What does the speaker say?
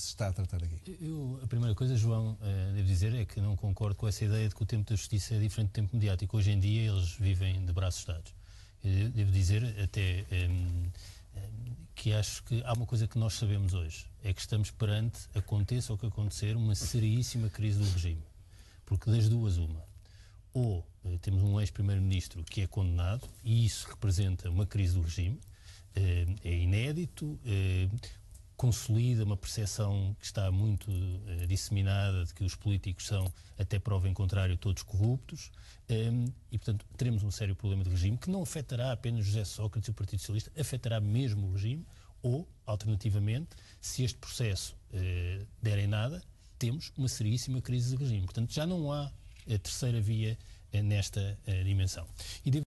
se está a tratar aqui? Eu, a primeira coisa, João, uh, devo dizer é que não concordo com essa ideia de que o tempo da justiça é diferente do tempo mediático. Hoje em dia eles vivem de braços dados. Eu devo dizer até um, ehm, ehm, que acho que há uma coisa que nós sabemos hoje, é que estamos perante, aconteça o que acontecer, uma seríssima crise do regime. Porque das duas, uma. Ou eh, temos um ex-primeiro-ministro que é condenado, e isso representa uma crise do regime, eh, é inédito, consolida uma percepção que está muito eh, disseminada de que os políticos são, até prova em contrário, todos corruptos. Um, ehm, e, portanto, teremos um sério problema de regime que não afetará apenas José Sócrates e o Partido Socialista, afetará mesmo o regime, ou, alternativamente, se este processo uh, eh, der em nada, temos uma seríssima crise de regime. Portanto, já não há a eh, terceira via nesta dimensão. E